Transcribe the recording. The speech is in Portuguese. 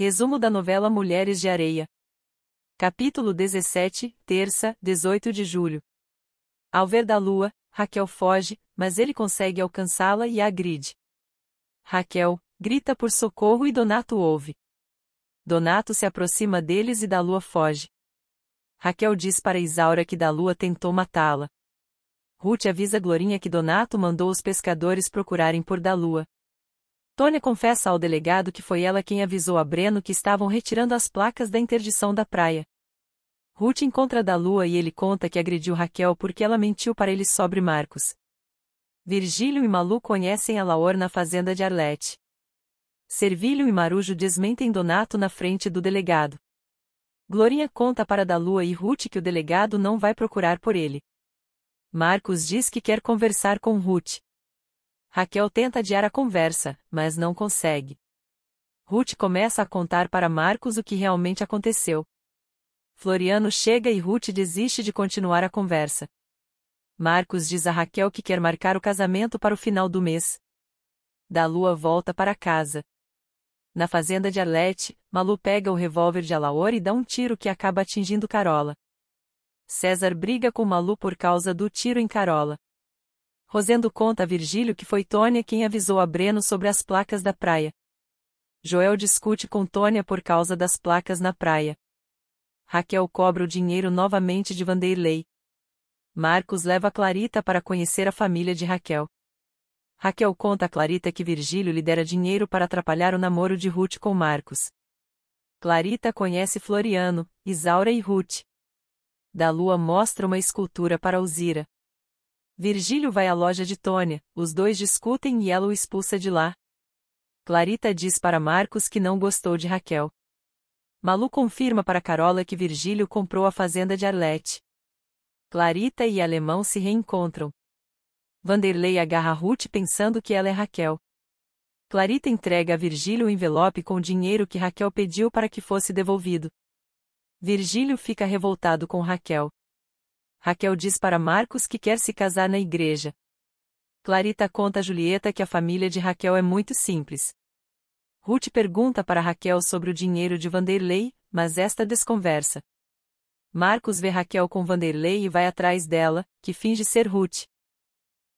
Resumo da novela Mulheres de Areia. Capítulo 17, terça, 18 de julho. Ao ver da lua, Raquel foge, mas ele consegue alcançá-la e a agride. Raquel grita por socorro e Donato ouve. Donato se aproxima deles e da lua foge. Raquel diz para Isaura que da lua tentou matá-la. Ruth avisa Glorinha que Donato mandou os pescadores procurarem por da lua. Tônia confessa ao delegado que foi ela quem avisou a Breno que estavam retirando as placas da interdição da praia. Ruth encontra da Lua e ele conta que agrediu Raquel porque ela mentiu para ele sobre Marcos. Virgílio e Malu conhecem a Laor na fazenda de Arlete. Servilho e Marujo desmentem Donato na frente do delegado. Glorinha conta para da Lua e Ruth que o delegado não vai procurar por ele. Marcos diz que quer conversar com Ruth. Raquel tenta adiar a conversa, mas não consegue. Ruth começa a contar para Marcos o que realmente aconteceu. Floriano chega e Ruth desiste de continuar a conversa. Marcos diz a Raquel que quer marcar o casamento para o final do mês. Da lua volta para casa. Na fazenda de Arlete, Malu pega o revólver de Alaor e dá um tiro que acaba atingindo Carola. César briga com Malu por causa do tiro em Carola. Rosendo conta a Virgílio que foi Tônia quem avisou a Breno sobre as placas da praia. Joel discute com Tônia por causa das placas na praia. Raquel cobra o dinheiro novamente de Vanderlei. Marcos leva Clarita para conhecer a família de Raquel. Raquel conta a Clarita que Virgílio lhe dera dinheiro para atrapalhar o namoro de Ruth com Marcos. Clarita conhece Floriano, Isaura e Ruth. Da Lua mostra uma escultura para Alzira. Virgílio vai à loja de Tônia, os dois discutem e ela o expulsa de lá. Clarita diz para Marcos que não gostou de Raquel. Malu confirma para Carola que Virgílio comprou a fazenda de Arlete. Clarita e Alemão se reencontram. Vanderlei agarra Ruth pensando que ela é Raquel. Clarita entrega a Virgílio o envelope com o dinheiro que Raquel pediu para que fosse devolvido. Virgílio fica revoltado com Raquel. Raquel diz para Marcos que quer se casar na igreja. Clarita conta a Julieta que a família de Raquel é muito simples. Ruth pergunta para Raquel sobre o dinheiro de Vanderlei, mas esta desconversa. Marcos vê Raquel com Vanderlei e vai atrás dela, que finge ser Ruth.